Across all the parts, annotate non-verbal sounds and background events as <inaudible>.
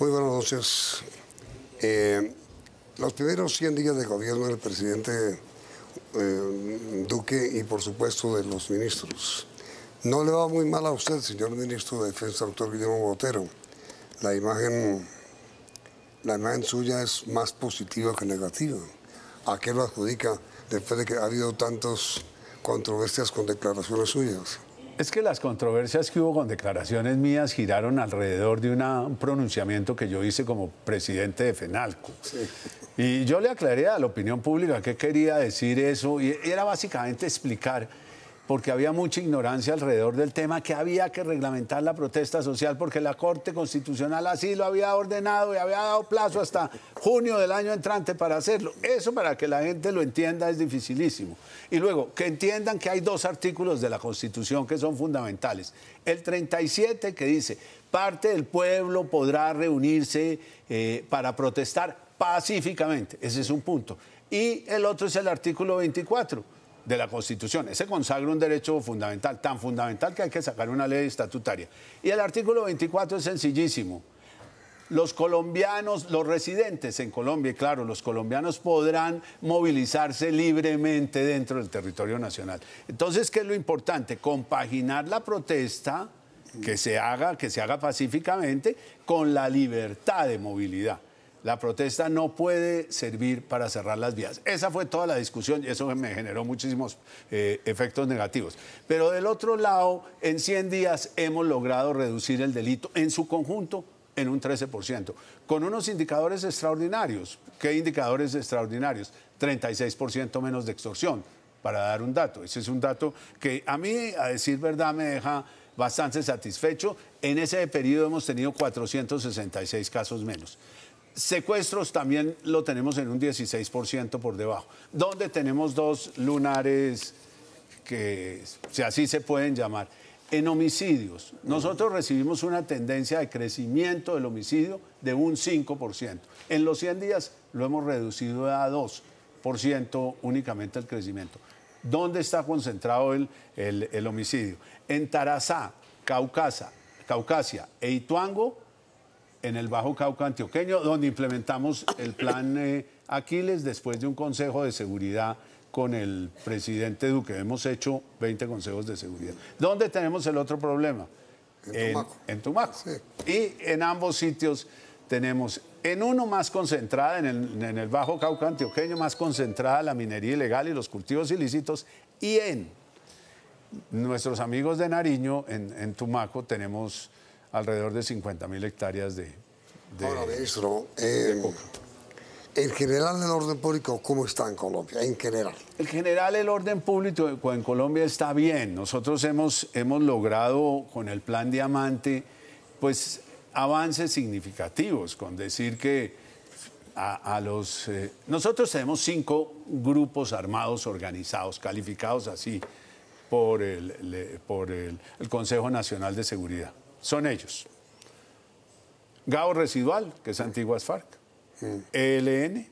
Muy buenas noches. Eh, los primeros 100 días de gobierno del presidente eh, Duque y por supuesto de los ministros. No le va muy mal a usted, señor ministro de Defensa, doctor Guillermo Botero. La imagen, la imagen suya es más positiva que negativa. ¿A qué lo adjudica después de que ha habido tantas controversias con declaraciones suyas? Es que las controversias que hubo con declaraciones mías giraron alrededor de un pronunciamiento que yo hice como presidente de FENALCO. Y yo le aclaré a la opinión pública qué quería decir eso y era básicamente explicar porque había mucha ignorancia alrededor del tema, que había que reglamentar la protesta social porque la Corte Constitucional así lo había ordenado y había dado plazo hasta junio del año entrante para hacerlo. Eso para que la gente lo entienda es dificilísimo. Y luego, que entiendan que hay dos artículos de la Constitución que son fundamentales. El 37 que dice, parte del pueblo podrá reunirse eh, para protestar pacíficamente. Ese es un punto. Y el otro es el artículo 24 de la Constitución. Ese consagra un derecho fundamental, tan fundamental que hay que sacar una ley estatutaria. Y el artículo 24 es sencillísimo. Los colombianos, los residentes en Colombia, y claro, los colombianos podrán movilizarse libremente dentro del territorio nacional. Entonces, ¿qué es lo importante? Compaginar la protesta que se haga, que se haga pacíficamente, con la libertad de movilidad la protesta no puede servir para cerrar las vías. Esa fue toda la discusión y eso me generó muchísimos eh, efectos negativos. Pero del otro lado, en 100 días hemos logrado reducir el delito en su conjunto en un 13%, con unos indicadores extraordinarios. ¿Qué indicadores extraordinarios? 36% menos de extorsión, para dar un dato. Ese es un dato que a mí, a decir verdad, me deja bastante satisfecho. En ese periodo hemos tenido 466 casos menos. Secuestros también lo tenemos en un 16% por debajo. ¿Dónde tenemos dos lunares que, si así se pueden llamar, en homicidios. Nosotros recibimos una tendencia de crecimiento del homicidio de un 5%. En los 100 días lo hemos reducido a 2% únicamente el crecimiento. ¿Dónde está concentrado el, homicidio? En Tarazá, Caucasa, Caucasia e Ituango en el Bajo Cauca Antioqueño, donde implementamos el plan eh, Aquiles después de un consejo de seguridad con el presidente Duque. Hemos hecho 20 consejos de seguridad. ¿Dónde tenemos el otro problema? En Tumaco. Y en ambos sitios tenemos, en uno más concentrada, en el, Bajo Cauca Antioqueño, más concentrada la minería ilegal y los cultivos ilícitos, y en nuestros amigos de Nariño, en Tumaco, tenemos alrededor de 50.000 hectáreas de, de, Ahora, ministro, eh, general, el orden público, ¿cómo está en Colombia? En general. El general, el orden público en Colombia está bien. Nosotros hemos, hemos logrado con el plan Diamante, pues, avances significativos, con decir que a, los... Eh, nosotros tenemos cinco grupos armados organizados, calificados así por el, por el Consejo Nacional de Seguridad son ellos. Gao Residual, que es antiguas FARC, ELN,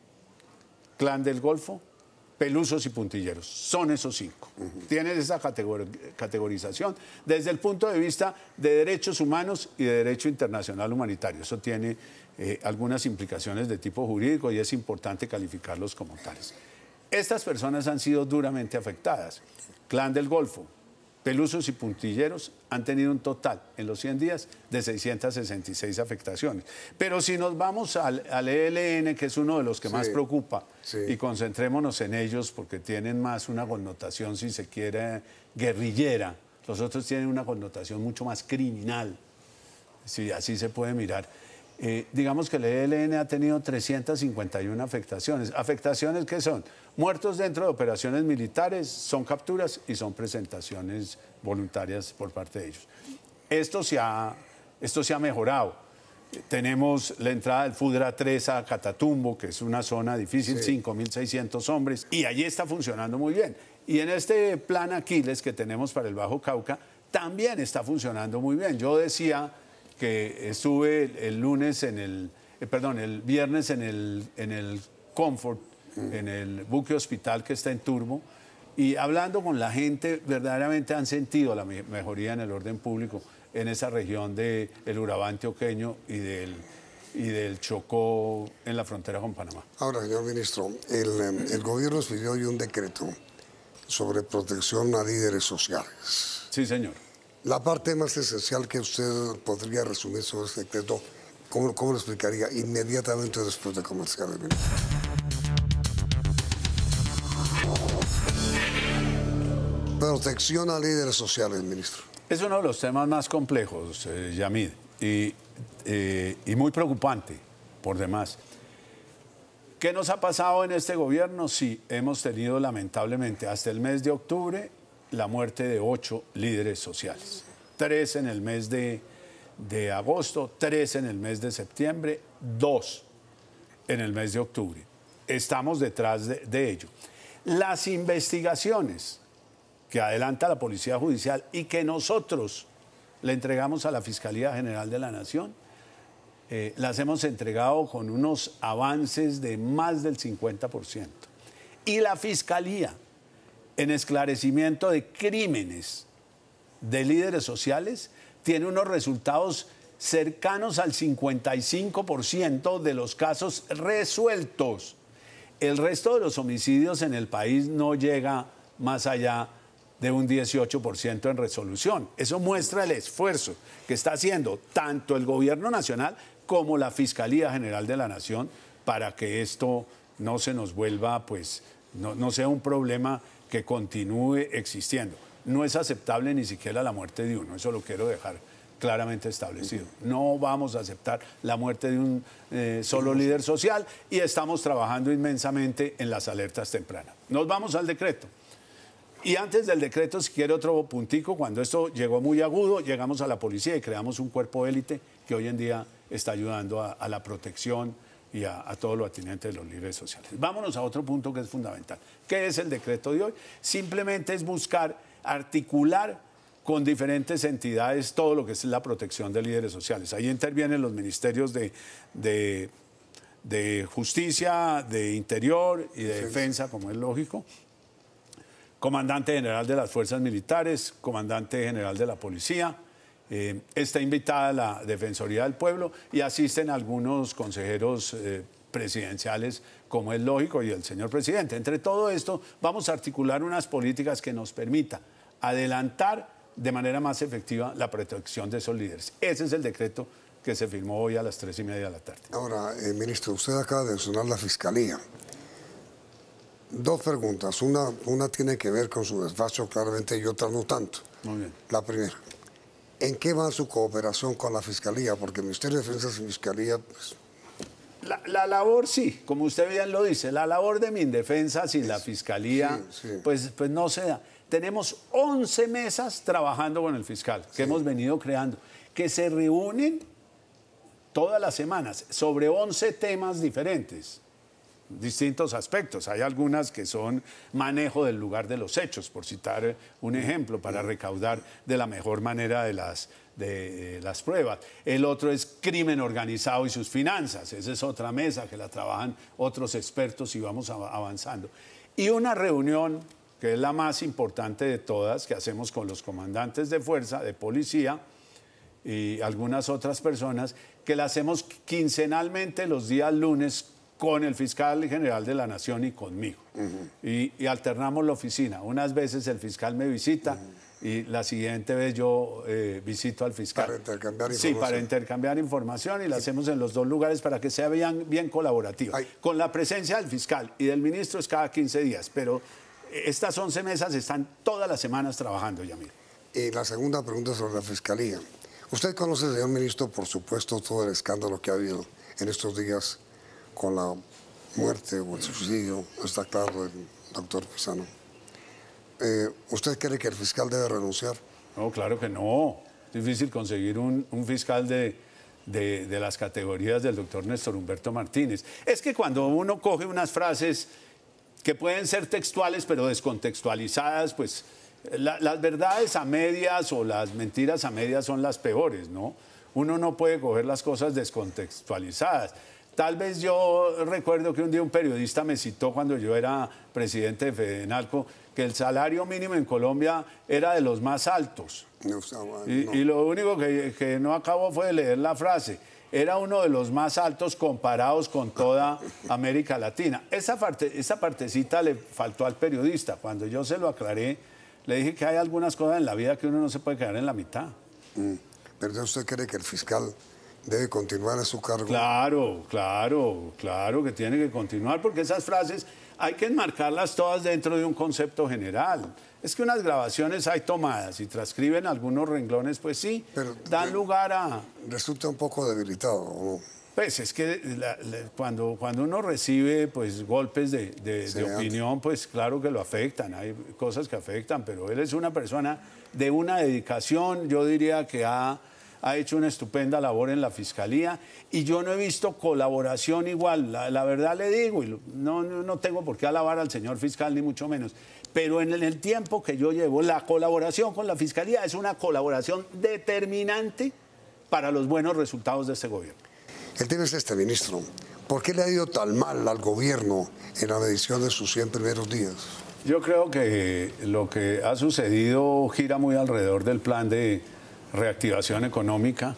Clan del Golfo, Pelusos y Puntilleros. Son esos cinco. Tienes Tienen esa categorización desde el punto de vista de derechos humanos y de derecho internacional humanitario. Eso tiene eh, algunas implicaciones de tipo jurídico y es importante calificarlos como tales. Estas personas han sido duramente afectadas. Clan del Golfo, Pelusos y puntilleros han tenido un total en los 100 días de 666 afectaciones. Pero si nos vamos al, al ELN, que es uno de los que más preocupa, y concentrémonos en ellos porque tienen más una connotación, si se quiere, guerrillera. Los otros tienen una connotación mucho más criminal, si así se puede mirar. Eh, digamos que el ELN ha tenido 351 afectaciones. ¿Afectaciones que son? Muertos dentro de operaciones militares, son capturas y son presentaciones voluntarias por parte de ellos. Esto se ha, esto se ha mejorado. Tenemos la entrada del Fudra 3 a Catatumbo, que es una zona difícil, 5.600 hombres, y allí está funcionando muy bien. Y en este plan Aquiles que tenemos para el Bajo Cauca, también está funcionando muy bien. Yo decía que estuve el, lunes en el, eh, perdón, el viernes en el, en el Comfort, en el buque hospital que está en Turbo, y hablando con la gente, verdaderamente han sentido la mejoría en el orden público en esa región del de Urabá antioqueño y del, y del Chocó en la frontera con Panamá. Ahora, señor ministro, el, em, el gobierno escribió hoy un decreto sobre protección a líderes sociales. Sí, señor. La parte más esencial que usted podría resumir sobre este decreto, ¿cómo, lo explicaría inmediatamente después de comerciales? Protección a líderes sociales, ministro. Es uno de los temas más complejos, eh, Yamid, y, eh, y muy preocupante, por demás. ¿Qué nos ha pasado en este gobierno? Si hemos tenido lamentablemente hasta el mes de octubre la muerte de ocho líderes sociales. Tres en el mes de, agosto, tres en el mes de septiembre, dos en el mes de octubre. Estamos detrás de, ello. Las investigaciones que adelanta la Policía Judicial y que nosotros le entregamos a la Fiscalía General de la Nación, eh, las hemos entregado con unos avances de más del 50%. Y la Fiscalía en esclarecimiento de crímenes de líderes sociales tiene unos resultados cercanos al 55% de los casos resueltos. El resto de los homicidios en el país no llega más allá de un 18% en resolución. Eso muestra el esfuerzo que está haciendo tanto el Gobierno Nacional como la Fiscalía General de la Nación para que esto no se nos vuelva, pues, no, sea un problema que continúe existiendo. No es aceptable ni siquiera la muerte de uno, eso lo quiero dejar claramente establecido. No vamos a aceptar la muerte de un eh, solo líder social y estamos trabajando inmensamente en las alertas tempranas. Nos vamos al decreto. Y antes del decreto, si quiere otro puntico, cuando esto llegó muy agudo, llegamos a la policía y creamos un cuerpo élite que hoy en día está ayudando a la protección, y a, todos todo lo atinente de los líderes sociales. Vámonos a otro punto que es fundamental. ¿Qué es el decreto de hoy? Simplemente es buscar articular con diferentes entidades todo lo que es la protección de líderes sociales. Ahí intervienen los ministerios de, justicia, de interior y de defensa, como es lógico, comandante general de las fuerzas militares, comandante general de la policía, eh, está invitada la Defensoría del Pueblo y asisten algunos consejeros eh, presidenciales, como es lógico, y el señor presidente. Entre todo esto, vamos a articular unas políticas que nos permita adelantar de manera más efectiva la protección de esos líderes. Ese es el decreto que se firmó hoy a las tres y media de la tarde. Ahora, eh, ministro, usted acaba de sonar la Fiscalía. Dos preguntas. Una, una tiene que ver con su despacho, claramente, y otra no tanto. Muy bien. La primera. ¿En qué va su cooperación con la Fiscalía? Porque mi Ministerio de Defensa sin Fiscalía... Pues... La, labor, sí, como usted bien lo dice, la labor de mi indefensa sin la Fiscalía, Pues, pues no se da. Tenemos 11 mesas trabajando con el fiscal, que hemos venido creando, que se reúnen todas las semanas sobre 11 temas diferentes distintos aspectos. Hay algunas que son manejo del lugar de los hechos, por citar un ejemplo, para recaudar de la mejor manera de las, de, eh, las pruebas. El otro es crimen organizado y sus finanzas. Esa es otra mesa que la trabajan otros expertos y vamos avanzando. Y una reunión que es la más importante de todas, que hacemos con los comandantes de fuerza, de policía y algunas otras personas, que la hacemos quincenalmente los días lunes con el fiscal general de la Nación y conmigo. y, alternamos la oficina. Unas veces el fiscal me visita y la siguiente vez yo eh, visito al fiscal. Para intercambiar información. Sí, para intercambiar información y la hacemos en los dos lugares para que sea bien, bien colaborativa. Con la presencia del fiscal y del ministro es cada 15 días, pero estas 11 mesas están todas las semanas trabajando, Yamil. Y la segunda pregunta sobre la fiscalía. Usted conoce, señor ministro, por supuesto, todo el escándalo que ha habido en estos días con la muerte o el suicidio, está claro el doctor Pisano. Eh, ¿Usted cree que el fiscal debe renunciar? No, claro que no. Es difícil conseguir un, fiscal de, de, las categorías del doctor Néstor Humberto Martínez. Es que cuando uno coge unas frases que pueden ser textuales pero descontextualizadas, pues las verdades a medias o las mentiras a medias son las peores, ¿no? Uno no puede coger las cosas descontextualizadas. Tal vez yo recuerdo que un día un periodista me citó cuando yo era presidente de Fedenalco que el salario mínimo en Colombia era de los más altos. Y, lo único que, no acabó fue de leer la frase era uno de los más altos comparados con toda América Latina. Esa, parte, esa partecita le faltó al periodista. Cuando yo se lo aclaré, le dije que hay algunas cosas en la vida que uno no se puede quedar en la mitad. Mm. ¿Pero usted cree que el fiscal debe continuar en su cargo. Claro, claro, claro que tiene que continuar, porque esas frases hay que enmarcarlas todas dentro de un concepto general. Es que unas grabaciones hay tomadas y transcriben algunos renglones, pues sí, Pero, dan lugar a... Resulta un poco debilitado, Pues es que cuando, cuando uno recibe pues, golpes de opinión, pues claro que lo afectan, hay cosas que afectan, pero él es una persona de una dedicación, yo diría que ha ha hecho una estupenda labor en la Fiscalía y yo no he visto colaboración igual, la, verdad le digo, y no, no, no, tengo por qué alabar al señor fiscal ni mucho menos, pero en el tiempo que yo llevo, la colaboración con la Fiscalía es una colaboración determinante para los buenos resultados de este gobierno. El tema es este, ministro. ¿Por qué le ha ido tan mal al gobierno en la medición de sus 100 primeros días? Yo creo que lo que ha sucedido gira muy alrededor del plan de reactivación económica,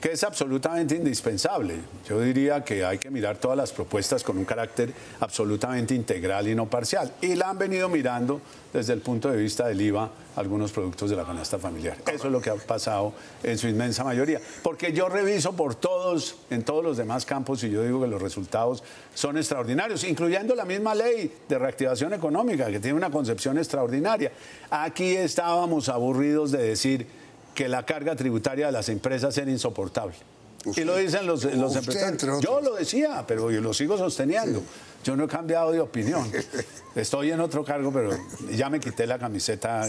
que es absolutamente indispensable. Yo diría que hay que mirar todas las propuestas con un carácter absolutamente integral y no parcial. Y la han venido mirando desde el punto de vista del IVA algunos productos de la canasta familiar. Eso es lo que ha pasado en su inmensa mayoría. Porque yo reviso por todos, en todos los demás campos, y yo digo que los resultados son extraordinarios, incluyendo la misma ley de reactivación económica, que tiene una concepción extraordinaria. Aquí estábamos aburridos de decir que la carga tributaria de las empresas era insoportable. y lo dicen los, empresarios. Yo lo decía, pero yo lo sigo sosteniendo. Yo no he cambiado de opinión. <laughs> Estoy en otro cargo, pero ya me quité la camiseta.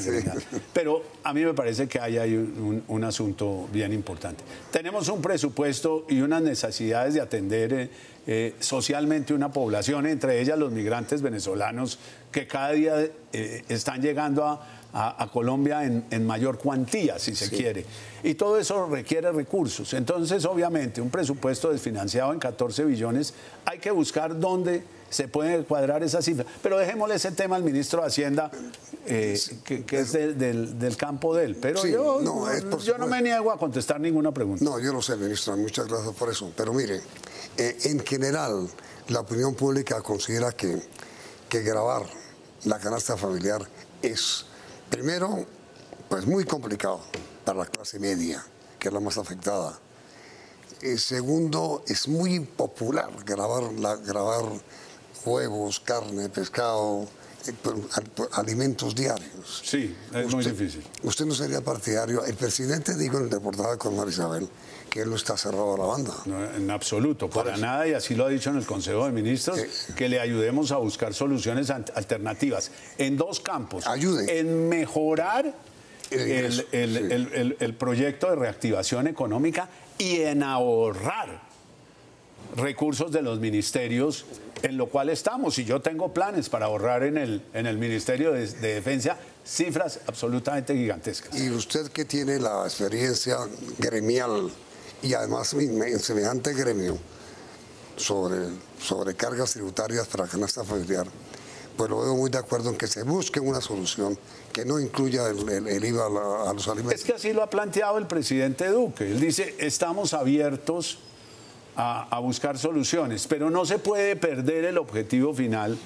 Pero a mí me parece que hay un, un, asunto bien importante. Tenemos un presupuesto y unas necesidades de atender eh, eh, socialmente una población, entre ellas los migrantes venezolanos, que cada día eh, están llegando a a, Colombia en, mayor cuantía, si se quiere. Y todo eso requiere recursos. Entonces, obviamente, un presupuesto desfinanciado en 14 billones, hay que buscar dónde se puede cuadrar esa cifra. Pero dejémosle ese tema al ministro de Hacienda, eh, que, es del, campo de él. Pero yo, no, me niego a contestar ninguna pregunta. No, yo lo sé, ministro, muchas gracias por eso. Pero mire, eh, en general, la opinión pública considera que, que grabar la canasta familiar es Primero, pues muy complicado para la clase media, que es la más afectada. Eh, segundo, es muy popular grabar, la, grabar huevos, carne, pescado, eh, alimentos diarios. Sí, es muy difícil. Usted no sería partidario. El presidente dijo en el reportaje con Isabel que él no está cerrado a la banda. en absoluto, para nada, y así lo ha dicho en el Consejo de Ministros, eh, que le ayudemos a buscar soluciones alternativas en dos campos. Ayude. En mejorar el, el proyecto de reactivación económica y en ahorrar recursos de los ministerios, en lo cual estamos. Y yo tengo planes para ahorrar en el, en el Ministerio de, Defensa cifras absolutamente gigantescas. Y usted que tiene la experiencia gremial y además en semejante gremio sobre, sobre cargas tributarias para canasta familiar, pues lo veo muy de acuerdo en que se busque una solución que no incluya el, IVA a los alimentos. Es que así lo ha planteado el presidente Duque. Él dice, estamos abiertos a, buscar soluciones, pero no se puede perder el objetivo final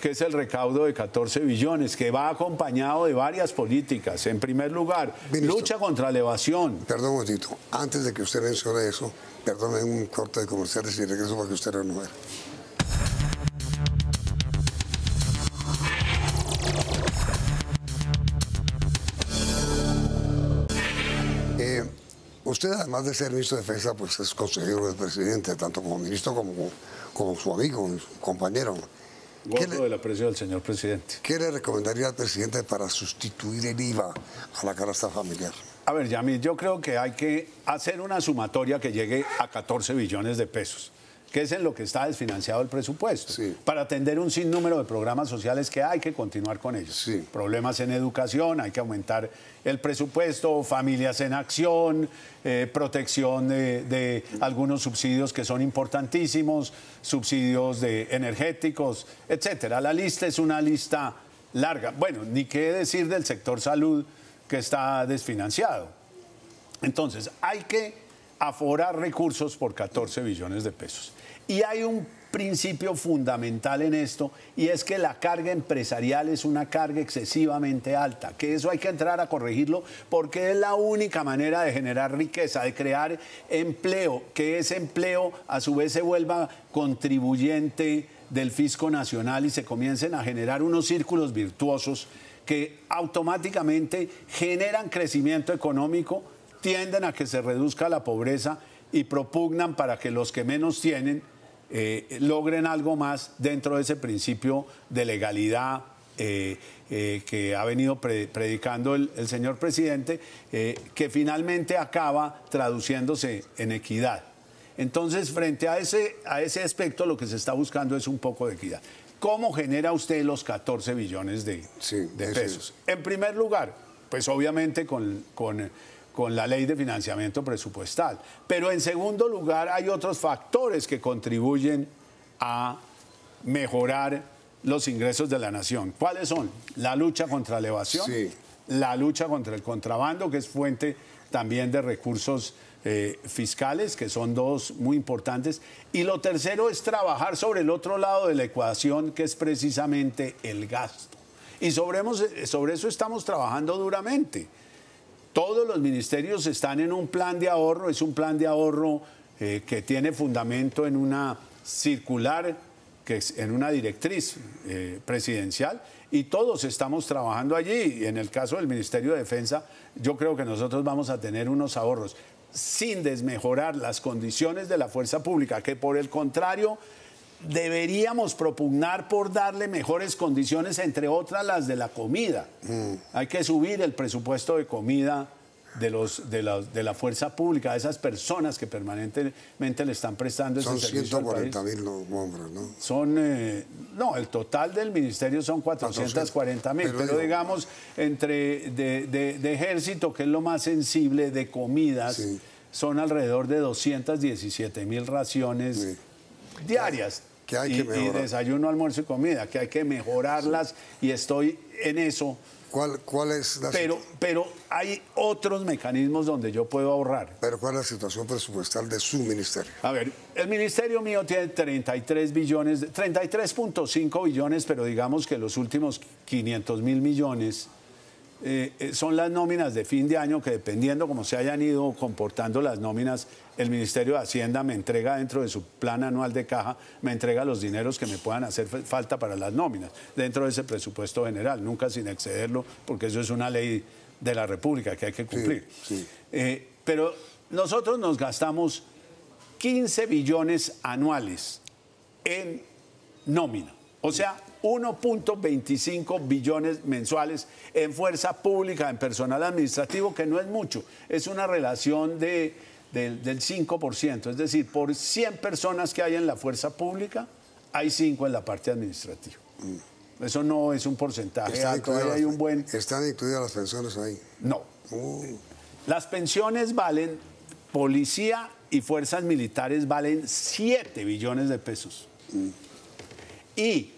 que es el recaudo de 14 billones, que va acompañado de varias políticas. En primer lugar, lucha contra la evasión. Perdón un antes de que usted mencione eso, perdónenme un corte de comerciales y regreso para que usted renueve. Usted, además de ser ministro de Defensa, pues es consejero del presidente, tanto como ministro como, como su amigo, compañero. Gordo de la presión del señor presidente. ¿Qué le recomendaría al presidente para sustituir el IVA a la canasta familiar? A ver, Yami, yo creo que hay que hacer una sumatoria que llegue a 14 billones de pesos que es en lo que está desfinanciado el presupuesto, para atender un sinnúmero de programas sociales que hay que continuar con ellos. Problemas en educación, hay que aumentar el presupuesto, familias en acción, eh, protección de, de, algunos subsidios que son importantísimos, subsidios de energéticos, etcétera. La lista es una lista larga. Bueno, ni qué decir del sector salud que está desfinanciado. Entonces, hay que aforar recursos por 14 billones de pesos. Y hay un principio fundamental en esto y es que la carga empresarial es una carga excesivamente alta, que eso hay que entrar a corregirlo porque es la única manera de generar riqueza, de crear empleo, que ese empleo a su vez se vuelva contribuyente del fisco nacional y se comiencen a generar unos círculos virtuosos que automáticamente generan crecimiento económico, tienden a que se reduzca la pobreza y propugnan para que los que menos tienen eh, logren algo más dentro de ese principio de legalidad eh, eh, que ha venido predicando el, señor presidente, que finalmente acaba traduciéndose en equidad. Entonces, frente a ese, a ese aspecto, lo que se está buscando es un poco de equidad. ¿Cómo genera usted los 14 billones de, pesos? En primer lugar, pues obviamente con con la ley de financiamiento presupuestal. Pero en segundo lugar hay otros factores que contribuyen a mejorar los ingresos de la nación. ¿Cuáles son? La lucha contra la evasión, la lucha contra el contrabando, que es fuente también de recursos eh, fiscales, que son dos muy importantes. Y lo tercero es trabajar sobre el otro lado de la ecuación, que es precisamente el gasto. Y sobre eso estamos trabajando duramente todos los ministerios están en un plan de ahorro, es un plan de ahorro eh, que tiene fundamento en una circular, en una directriz eh, presidencial, y todos estamos trabajando allí. En el caso del Ministerio de Defensa, yo creo que nosotros vamos a tener unos ahorros sin desmejorar las condiciones de la fuerza pública, que por el contrario deberíamos propugnar por darle mejores condiciones, entre otras las de la comida. Mm. Hay que subir el presupuesto de comida de, los, de, la, fuerza pública, a esas personas que permanentemente le están prestando son 140 mil hombres, ¿no? Eh, no, el total del ministerio son 440 mil, pero, digamos, entre de, ejército, que es lo más sensible, de comidas, son alrededor de 217 mil raciones diarias. Que hay y, que mejorar. desayuno, almuerzo y comida, que hay que mejorarlas y estoy en eso. ¿Cuál, cuál es la pero, situación? pero hay otros mecanismos donde yo puedo ahorrar. Pero ¿cuál es la situación presupuestal de su ministerio? A ver, el ministerio mío tiene 33 billones, 33.5 billones, pero digamos que los últimos 500 mil millones eh, eh, son las nóminas de fin de año que dependiendo cómo se hayan ido comportando las nóminas, el Ministerio de Hacienda me entrega dentro de su plan anual de caja, me entrega los dineros que me puedan hacer falta para las nóminas, dentro de ese presupuesto general, nunca sin excederlo, porque eso es una ley de la República que hay que cumplir. Eh, pero nosotros nos gastamos 15 billones anuales en nómina. O sea, 1.25 billones mensuales en fuerza pública, en personal administrativo, que no es mucho, es una relación de, del 5%, es decir, por 100 personas que hay en la fuerza pública, hay 5 en la parte administrativa. Mm. Eso no es un porcentaje alto, hay un buen... ¿Están incluidas las pensiones ahí? No. Mm. Las pensiones valen, policía y fuerzas militares valen 7 billones de pesos. Mm. Y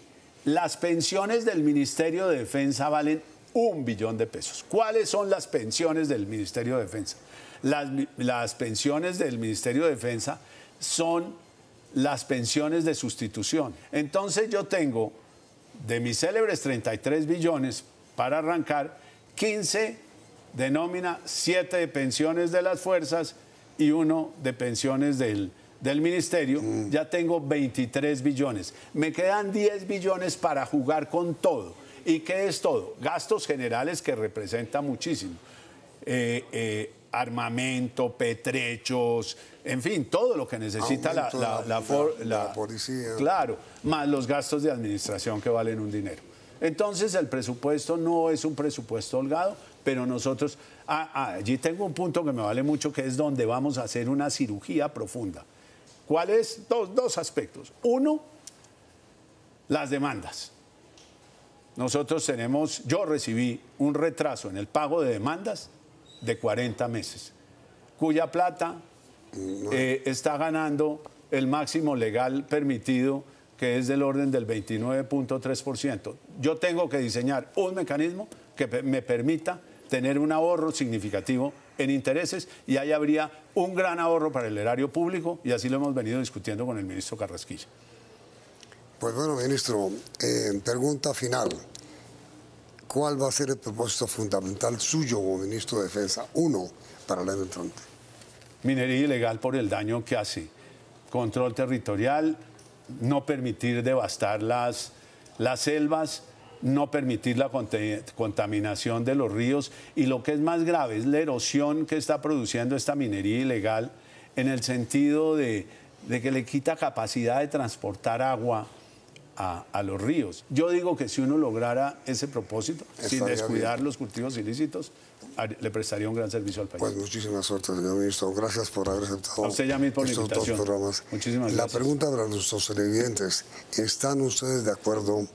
las pensiones del Ministerio de Defensa valen un billón de pesos. ¿Cuáles son las pensiones del Ministerio de Defensa? Las, pensiones del Ministerio de Defensa son las pensiones de sustitución. Entonces yo tengo de mis célebres 33 billones para arrancar 15 de nómina, 7 de pensiones de las fuerzas y uno de pensiones del del ministerio, mm. ya tengo 23 billones. Me quedan 10 billones para jugar con todo. ¿Y qué es todo? Gastos generales que representa muchísimo. Eh, eh, armamento, petrechos, en fin, todo lo que necesita la, policía. Claro, más los gastos de administración que valen un dinero. Entonces el presupuesto no es un presupuesto holgado, pero nosotros, ah, ah, allí tengo un punto que me vale mucho, que es donde vamos a hacer una cirugía profunda. ¿Cuáles? Dos, dos aspectos. Uno, las demandas. Nosotros tenemos, yo recibí un retraso en el pago de demandas de 40 meses, cuya plata mm, eh, está ganando el máximo legal permitido, que es del orden del 29.3%. Yo tengo que diseñar un mecanismo que me permita tener un ahorro significativo en intereses y ahí habría un gran ahorro para el erario público y así lo hemos venido discutiendo con el ministro Carrasquilla. Pues bueno, ministro, eh, pregunta final. ¿Cuál va a ser el propósito fundamental suyo como ministro de Defensa? Uno, para el entrante. Minería ilegal por el daño que hace. Control territorial, no permitir devastar las, las selvas no permitir la contaminación de los ríos y lo que es más grave es la erosión que está produciendo esta minería ilegal en el sentido de, que le quita capacidad de transportar agua a, los ríos. Yo digo que si uno lograra ese propósito, sin descuidar los cultivos ilícitos, le prestaría un gran servicio al país. Pues muchísimas suerte, señor ministro. Gracias por haber aceptado la Muchísimas gracias. La pregunta para nuestros televidentes, ¿están ustedes de acuerdo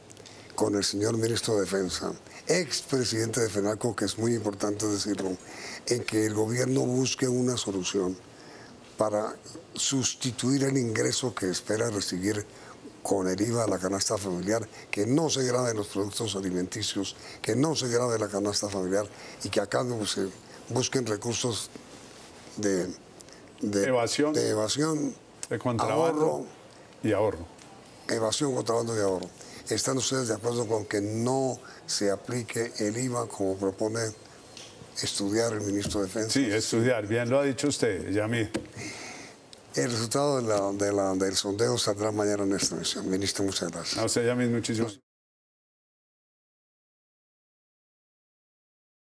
con el señor ministro de Defensa, ex presidente de FENACO, que es muy importante decirlo, en que el gobierno busque una solución para sustituir el ingreso que espera recibir con el IVA a la canasta familiar, que no se de los productos alimenticios, que no se de la canasta familiar y que acá no se busquen recursos de, evasión, de y ahorro. Evasión, contrabando y ahorro. ¿Están ustedes de acuerdo con que no se aplique el IVA como propone estudiar el ministro de Defensa? Sí, estudiar, bien lo ha dicho usted, Yamid. El resultado de la, del sondeo saldrá mañana en esta misión. Ministro, muchas gracias. A usted, muchísimas gracias.